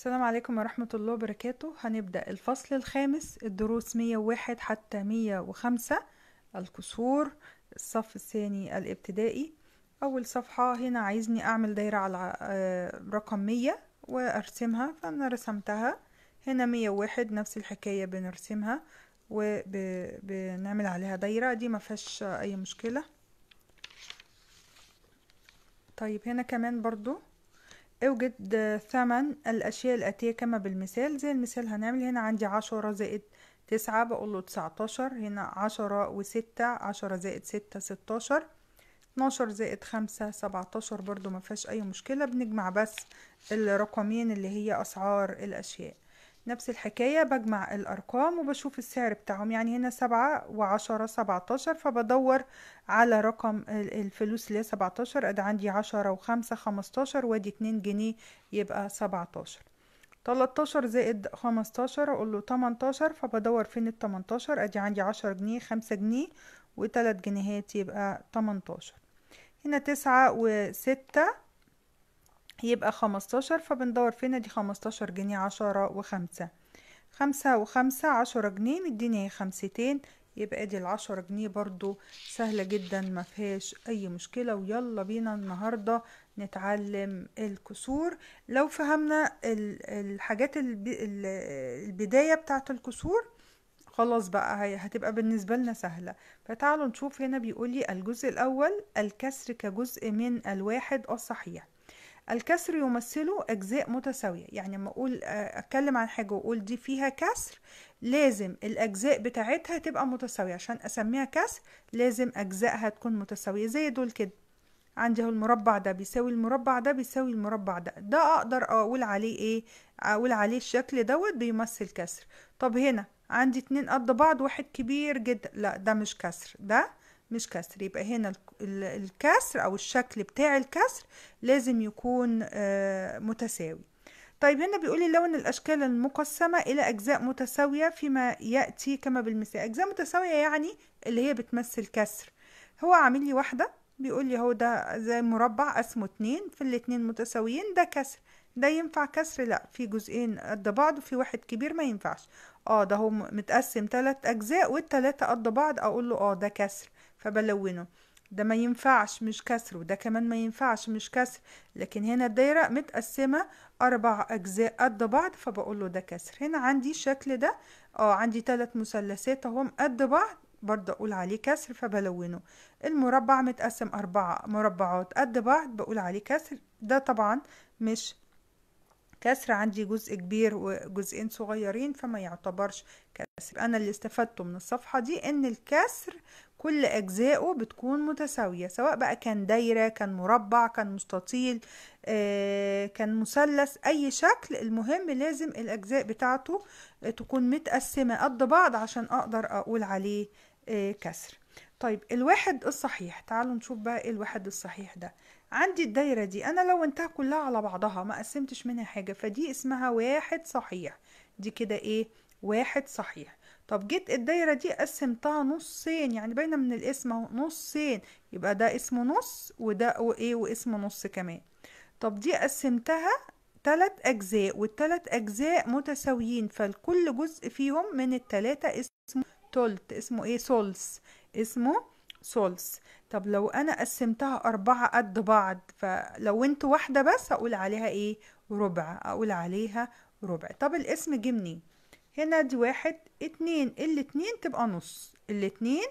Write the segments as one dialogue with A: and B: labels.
A: السلام عليكم ورحمة الله وبركاته هنبدأ الفصل الخامس الدروس 101 حتى 105 الكسور الصف الثاني الابتدائي أول صفحة هنا عايزني أعمل دايرة على آه، رقم 100 وأرسمها فأنا رسمتها هنا 101 نفس الحكاية بنرسمها وبنعمل عليها دايرة دي ما فيهاش أي مشكلة طيب هنا كمان برضو اوجد ثمن الأشياء الآتية كما بالمثال زي المثال هنعمل هنا عندي عشرة زائد تسعة بقول له تسعتاشر هنا عشرة وستة عشرة زائد ستة ستاشر اتناشر زائد خمسة سبعتاشر برضو مفيهاش أي مشكلة بنجمع بس الرقمين اللي هي أسعار الأشياء نفس الحكاية بجمع الأرقام وبشوف السعر بتاعهم يعني هنا سبعة وعشرة سبعتاشر فبدور على رقم الفلوس اللي هي سبعتاشر أدي عندي عشرة وخمسة خمستاشر وادي اتنين جنيه يبقى سبعتاشر تلاتاشر زائد خمستاشر أقول له تمنتاشر فبدور فين التمنتاشر أدي عندي عشر جنيه خمسة جنيه وتلات جنيهات يبقى تمنتاشر هنا تسعة وستة يبقى خمستاشر فبندور فين ادي خمستاشر جنيه عشرة وخمسة خمسة وخمسة عشرة جنيه مديني خمستين يبقى ادي العشرة جنيه برضو سهلة جدا ما فيهاش اي مشكلة ويلا بينا النهاردة نتعلم الكسور لو فهمنا الحاجات البداية بتاعت الكسور خلاص بقى هي هتبقى بالنسبة لنا سهلة فتعالوا نشوف هنا بيقولي الجزء الاول الكسر كجزء من الواحد الصحيح الكسر يمثله أجزاء متساوية يعني لما أقول آه، أتكلم عن حاجة وأقول دي فيها كسر لازم الأجزاء بتاعتها تبقى متساوية عشان أسميها كسر لازم أجزائها تكون متساوية زي دول كده عندي اهو المربع ده بيساوي المربع ده بيساوي المربع ده ده اقدر اقول عليه ايه اقول عليه الشكل دوت بيمثل كسر طب هنا عندي اتنين قد بعض واحد كبير جدا لا ده مش كسر ده مش كسر يبقى هنا الكسر او الشكل بتاع الكسر لازم يكون آه، متساوي طيب هنا بيقول لي لون الاشكال المقسمه الى اجزاء متساويه فيما ياتي كما بالمثال اجزاء متساويه يعني اللي هي بتمثل كسر هو عامل لي واحده بيقول لي هو ده زي مربع قسمه اتنين في الاتنين متساويين ده كسر ده ينفع كسر لا في جزئين قد بعض وفي واحد كبير ما ينفعش اه ده هو متقسم تلات اجزاء والتلاتة قد بعض اقول له اه ده كسر فبلونه ده ما ينفعش مش كسر وده كمان ما ينفعش مش كسر لكن هنا الدايرة متقسمة أربع أجزاء قد بعض فبقول له ده كسر هنا عندي الشكل ده اه عندي تلات مثلثات اهم قد بعض برضه أقول عليه كسر فبلونه المربع متقسم أربعة مربعات قد بعض بقول عليه كسر ده طبعا مش كسر عندي جزء كبير وجزئين صغيرين فما يعتبرش كسر انا اللي استفدته من الصفحه دي ان الكسر كل اجزائه بتكون متساويه سواء بقى كان دايره كان مربع كان مستطيل آه، كان مثلث اي شكل المهم لازم الاجزاء بتاعته تكون متقسمه قد بعض عشان اقدر اقول عليه كسر طيب الواحد الصحيح تعالوا نشوف بقى إيه الواحد الصحيح ده عندي الدايرة دي أنا لو انتهى كلها على بعضها ما قسمتش منها حاجة فدي اسمها واحد صحيح دي كده ايه واحد صحيح طب جيت الدايرة دي قسمتها نصين يعني باينة من الاسم اهو نصين يبقى ده اسمه نص وده وايه واسمه نص كمان طب دي قسمتها تلات أجزاء والتلات أجزاء متساويين فالكل جزء فيهم من التلاتة اسمه تولت اسمه ايه سولس اسمه سولس طب لو انا قسمتها اربعة قد بعض فلو انت واحدة بس اقول عليها ايه ربع اقول عليها ربع طب الاسم جه منين هنا دي واحد اتنين الاتنين تبقى نص الاتنين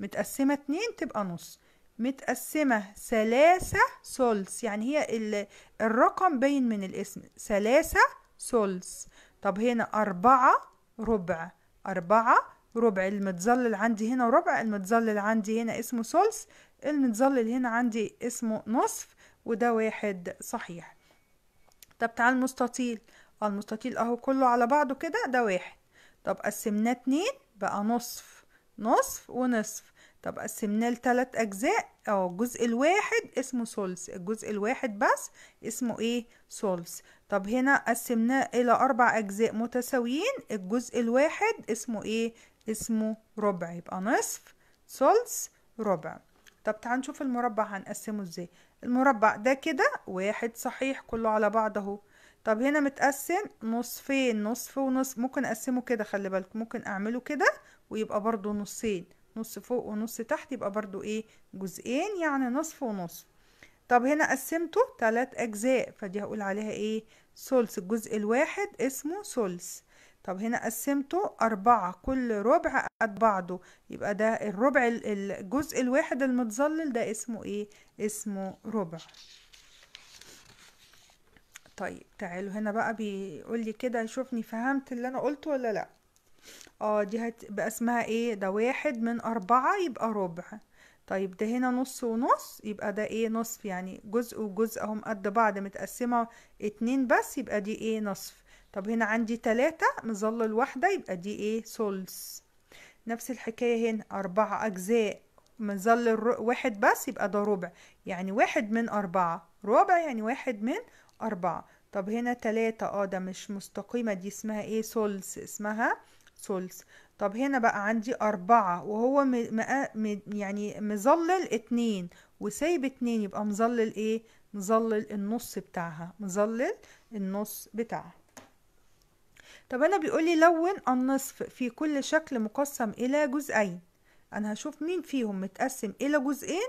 A: متقسمة اتنين تبقى نص متقسمة ثلاثة سولس يعني هي الرقم باين من الاسم ثلاثة سولس طب هنا أربعة ربع أربعة ربع المتظلل عندي هنا وربع المتظلل عندي هنا اسمه ثلث المتظلل هنا عندي اسمه نصف وده واحد صحيح طب تعال المستطيل المستطيل اهو كله على بعضه كده ده واحد طب قسمناه اتنين بقى نصف نصف ونصف طب قسمناه لتلات اجزاء اهو الجزء الواحد اسمه ثلث الجزء الواحد بس اسمه ايه ثلث طب هنا قسمناه الى اربع اجزاء متساويين الجزء الواحد اسمه ايه اسمه ربع يبقى نصف ثلث ربع طب تعال نشوف المربع هنقسمه ازاي المربع ده كده واحد صحيح كله على بعض اهو طب هنا متقسم نصفين نصف ونصف ممكن اقسمه كده خلي بالك ممكن اعمله كده ويبقى برضو نصين نص فوق ونص تحت يبقى برضو ايه جزئين يعني نصف ونصف طب هنا قسمته تلات اجزاء فدي هقول عليها ايه ثلث الجزء الواحد اسمه ثلث طب هنا قسمته أربعة كل ربع قد بعضه يبقى ده الربع الجزء الواحد المتظلل ده اسمه ايه اسمه ربع طيب تعالوا هنا بقى بيقول لي كده شوفني فهمت اللي انا قلته ولا لا اه دي هتبقى اسمها ايه ده واحد من أربعة يبقى ربع طيب ده هنا نص ونص يبقى ده ايه نصف يعني جزء وجزء هم قد بعض متقسمة اتنين بس يبقى دي ايه نصف طب هنا عندي تلاتة مظلل الواحدة يبقى دي ايه سولس نفس الحكاية هنا أربعة أجزاء مظلل واحد بس يبقى ده ربع يعني واحد من أربعة ربع يعني واحد من أربعة طب هنا تلاتة اه ده مش مستقيمة دي اسمها ايه سولس اسمها سولس طب هنا بقى عندي أربعة وهو م... م... يعني مظلل اتنين وسايب اتنين يبقى مظلل ايه مظلل النص بتاعها مظلل النص بتاعها طب انا بيقول لي لون النصف في كل شكل مقسم الى جزئين انا هشوف مين فيهم متقسم الى جزئين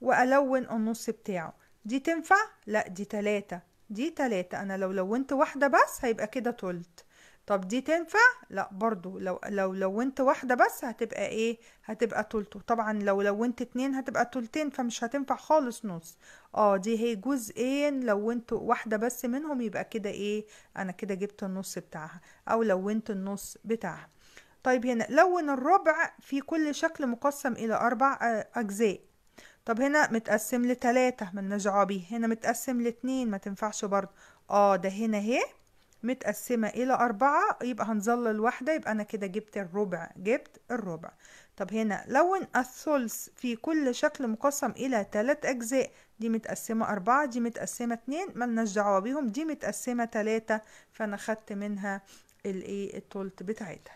A: والون النص بتاعه دي تنفع لا دي تلاتة دي تلاتة انا لو لونت واحدة بس هيبقى كده طولت طب دي تنفع لا برضو لو لو لونت واحده بس هتبقى ايه هتبقى تلته طبعا لو لونت اتنين هتبقى تلتين فمش هتنفع خالص نص اه دي هي جزئين لونت واحده بس منهم يبقى كده ايه انا كده جبت النص بتاعها او لونت النص بتاعها طيب هنا لون الربع في كل شكل مقسم الى اربع آه، اجزاء طب هنا متقسم لتلاتة من نجعبي هنا متقسم لاتنين ما تنفعش برضو اه ده هنا اهي متقسمة إلى أربعة يبقى هنظلل واحدة يبقى أنا كده جبت الربع جبت الربع طب هنا لون الثلث في كل شكل مقسم إلى تلات أجزاء دي متقسمة أربعة دي متقسمة اتنين ملناش دعوة بيهم دي متقسمة تلاتة فأنا خدت منها الإيه التلت بتاعتها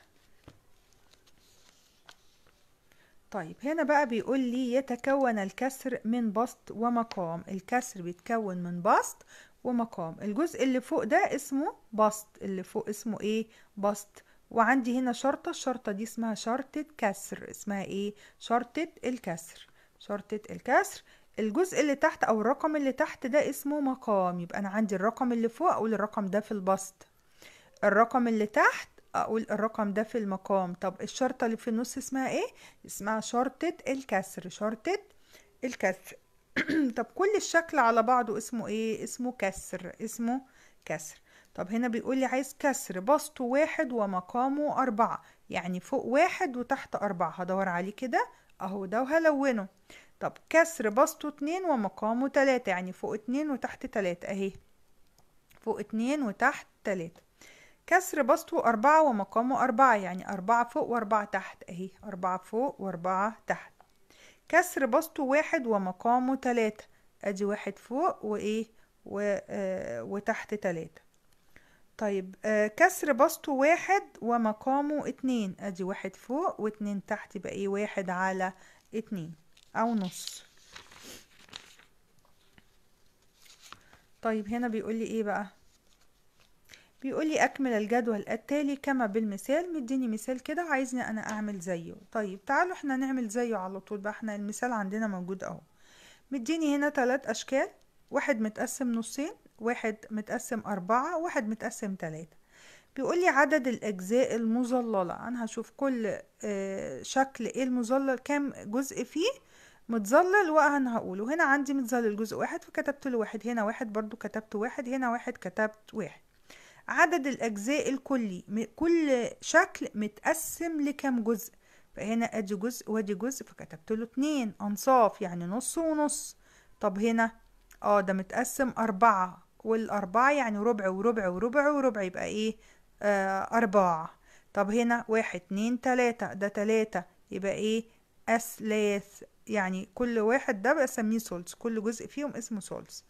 A: طيب هنا بقى بيقول لي يتكون الكسر من بسط ومقام الكسر بيتكون من بسط ومقام الجزء اللي فوق ده اسمه بسط اللي فوق اسمه ايه بسط وعندي هنا شرطة الشرطة دي اسمها شرطة كسر اسمها ايه شرطة الكسر شرطة الكسر الجزء اللي تحت او الرقم اللي تحت ده اسمه مقام يبقى انا عندي الرقم اللي فوق اقول الرقم ده في البسط الرقم اللي تحت اقول الرقم ده في المقام طب الشرطة اللي في النص اسمها ايه اسمها شرطة الكسر شرطة الكسر طب كل الشكل على بعضه اسمه ايه اسمه كسر اسمه كسر طب هنا بيقولي عايز كسر بسطه واحد ومقامه أربعة يعني فوق واحد وتحت أربعة هدور عليه كده أهو ده وهلونه طب كسر بسطه اتنين ومقامه تلاتة يعني فوق اتنين وتحت تلاتة أهي فوق اتنين وتحت تلاتة كسر بسطه أربعة ومقامه أربعة يعني أربعة فوق وأربعة تحت أهي أربعة فوق وأربعة تحت كسر بسطه واحد ومقامه تلاتة ادي واحد فوق وايه و... آه وتحت تلاتة طيب آه كسر بسطه واحد ومقامه اتنين ادي واحد فوق واتنين تحت يبقى ايه واحد على اتنين او نص طيب هنا بيقول لي ايه بقى بيقول لي اكمل الجدول التالي كما بالمثال مديني مثال كده عايزني انا اعمل زيه طيب تعالوا احنا نعمل زيه على طول بقى احنا المثال عندنا موجود اهو مديني هنا تلات اشكال واحد متقسم نصين واحد متقسم أربعة واحد متقسم تلاتة بيقول لي عدد الأجزاء المظللة أنا هشوف كل آه، شكل إيه المظلل كام جزء فيه متظلل وأنا هقوله هنا عندي متظلل جزء واحد فكتبت له واحد هنا واحد برضو كتبت واحد هنا واحد كتبت واحد عدد الأجزاء الكلي كل شكل متقسم لكام جزء فهنا أدي جزء وأدي جزء فكتبت له اتنين أنصاف يعني نص ونص طب هنا اه ده متقسم أربعة والأربعة يعني ربع وربع وربع وربع يبقى ايه آه أربعة طب هنا واحد اتنين تلاتة ده تلاتة يبقى ايه أثلاث يعني كل واحد ده بسميه سولز كل جزء فيهم اسمه سولز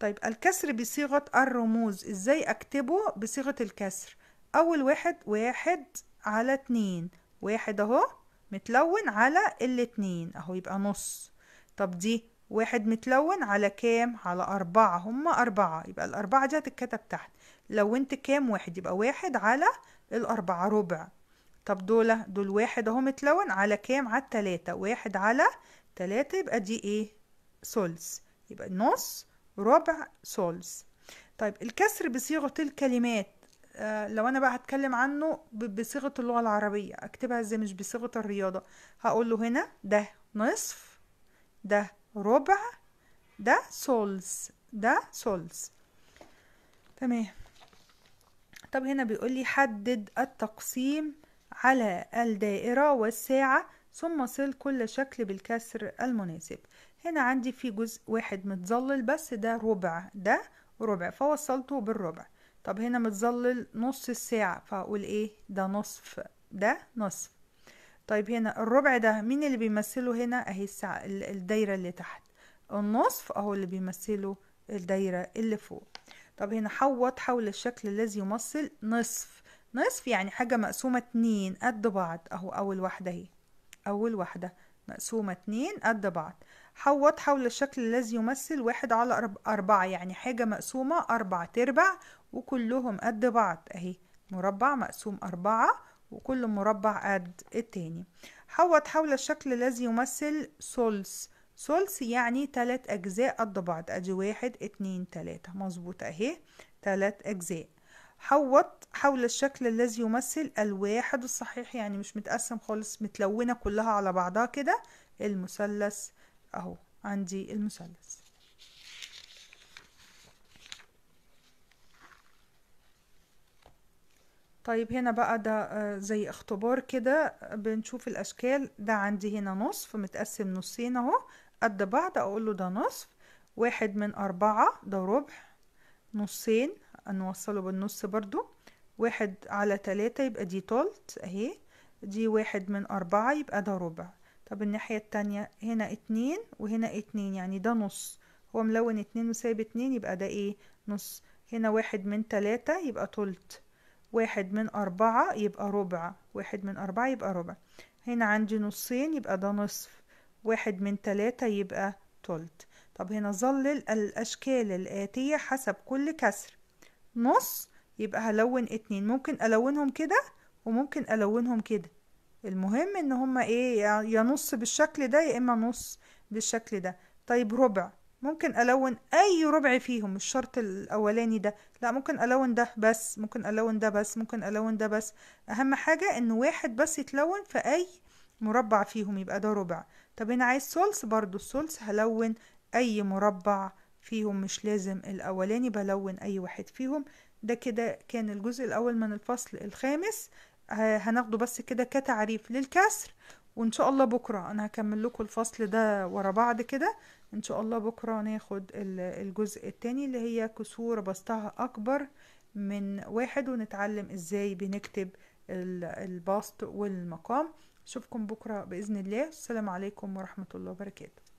A: طيب الكسر بصيغة الرموز ازاي اكتبه بصيغة الكسر اول واحد واحد على اتنين واحد اهو متلون على الاتنين اهو يبقى نص طب دي واحد متلون على كام على أربعة هما أربعة يبقى الأربعة دي هتتكتب تحت لونت كام واحد يبقى واحد على الأربعة ربع طب دول دول واحد اهو متلون على كام على التلاتة واحد على تلاتة يبقى دي ايه ثلث يبقى نص ربع سولز طيب الكسر بصيغة الكلمات آه لو انا بقى هتكلم عنه بصيغة اللغة العربية اكتبها ازاي مش بصيغة الرياضة هقول له هنا ده نصف ده ربع ده سولز ده سولز تمام طب هنا بيقول لي حدد التقسيم على الدائرة والساعة ثم صل كل شكل بالكسر المناسب هنا عندي في جزء واحد متظلل بس ده ربع ده ربع فوصلته بالربع طب هنا متظلل نص الساعة فأقول إيه ده نصف ده نصف طيب هنا الربع ده مين اللي بيمثله هنا أهي الساعة الدايرة اللي تحت النصف أهو اللي بيمثله الدايرة اللي فوق طب هنا حوط حول الشكل الذي يمثل نصف نصف يعني حاجة مقسومة اتنين قد بعض أهو أول واحدة أهي أول واحدة مقسومة اتنين قد بعض حوض حول الشكل الذي يمثل واحد على أربعة يعني حاجة مقسومة أربعة تربع وكلهم قد بعض أهي مربع مقسوم أربعة وكل مربع قد التاني حوض حول الشكل الذي يمثل ثلث ثلث يعني تلات أجزاء قد بعض أدي واحد اتنين تلاتة مظبوط أهي تلات أجزاء حوط حول الشكل الذي يمثل الواحد الصحيح يعني مش متقسم خالص متلونة كلها على بعضها كده المثلث اهو عندي المثلث طيب هنا بقى ده آه، زي اختبار كده بنشوف الاشكال ده عندي هنا نصف متقسم نصين اهو قد بعض اقول له ده نصف واحد من اربعة ده ربع نصين نوصله بالنص برضو واحد على تلاتة يبقى دي تلت اهي دي واحد من أربعة يبقى ده ربع طب الناحية التانية هنا اتنين وهنا اتنين يعني ده نص هو ملون اتنين وسايب اتنين يبقى ده ايه نص هنا واحد من تلاتة يبقى تلت واحد من أربعة يبقى ربع واحد من أربعة يبقى ربع هنا عندي نصين يبقى ده نصف واحد من تلاتة يبقى تلت طب هنا ظلل الأشكال الآتية حسب كل كسر نص يبقى هلون اتنين ممكن الونهم كده وممكن الونهم كده المهم ان هما ايه يا نص بالشكل ده يا اما نص بالشكل ده طيب ربع ممكن الون اي ربع فيهم مش شرط الاولاني ده لا ممكن الون ده بس ممكن الون ده بس ممكن الون ده بس اهم حاجة ان واحد بس يتلون في اي مربع فيهم يبقى ده ربع طب انا عايز ثلث برضو الثلث هلون اي مربع فيهم مش لازم الأولاني بلون أي واحد فيهم ده كده كان الجزء الأول من الفصل الخامس هناخده بس كده كتعريف للكسر وإن شاء الله بكرة أنا هكمل لكم الفصل ده ورا بعض كده إن شاء الله بكرة ناخد الجزء التاني اللي هي كسور بسطها أكبر من واحد ونتعلم إزاي بنكتب البسط والمقام اشوفكم بكره باذن الله السلام عليكم ورحمه الله وبركاته